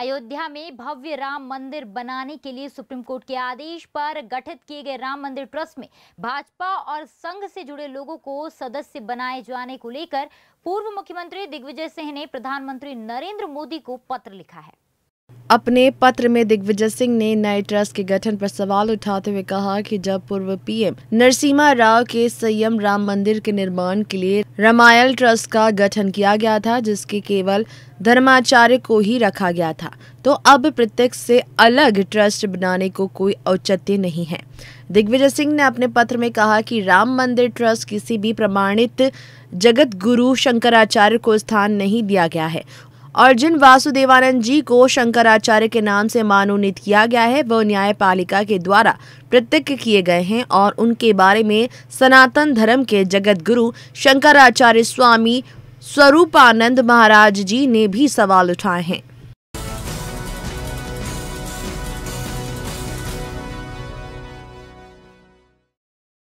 अयोध्या में भव्य राम मंदिर बनाने के लिए सुप्रीम कोर्ट के आदेश पर गठित किए गए राम मंदिर ट्रस्ट में भाजपा और संघ से जुड़े लोगों को सदस्य बनाए जाने को लेकर पूर्व मुख्यमंत्री दिग्विजय सिंह ने प्रधानमंत्री नरेंद्र मोदी को पत्र लिखा है अपने पत्र में दिग्विजय सिंह ने नए ट्रस्ट के गठन पर सवाल उठाते हुए कहा कि जब पूर्व पीएम नरसिम्हा राव के संयम राम मंदिर के निर्माण के लिए रामायल ट्रस्ट का गठन किया गया था जिसके केवल धर्माचार्य को ही रखा गया था तो अब प्रत्यक्ष से अलग ट्रस्ट बनाने को कोई औचित्य नहीं है दिग्विजय सिंह ने अपने पत्र में कहा कि राम मंदिर ट्रस्ट किसी भी प्रमाणित जगत गुरु शंकराचार्य को स्थान नहीं दिया गया है अर्जुन वासुदेवानंद जी को शंकराचार्य के नाम से मानोनीत किया गया है वह न्यायपालिका के द्वारा प्रत्यक्ष किए गए हैं और उनके बारे में सनातन धर्म के जगत गुरु शंकराचार्य स्वामी स्वरूपानंद महाराज जी ने भी सवाल उठाए हैं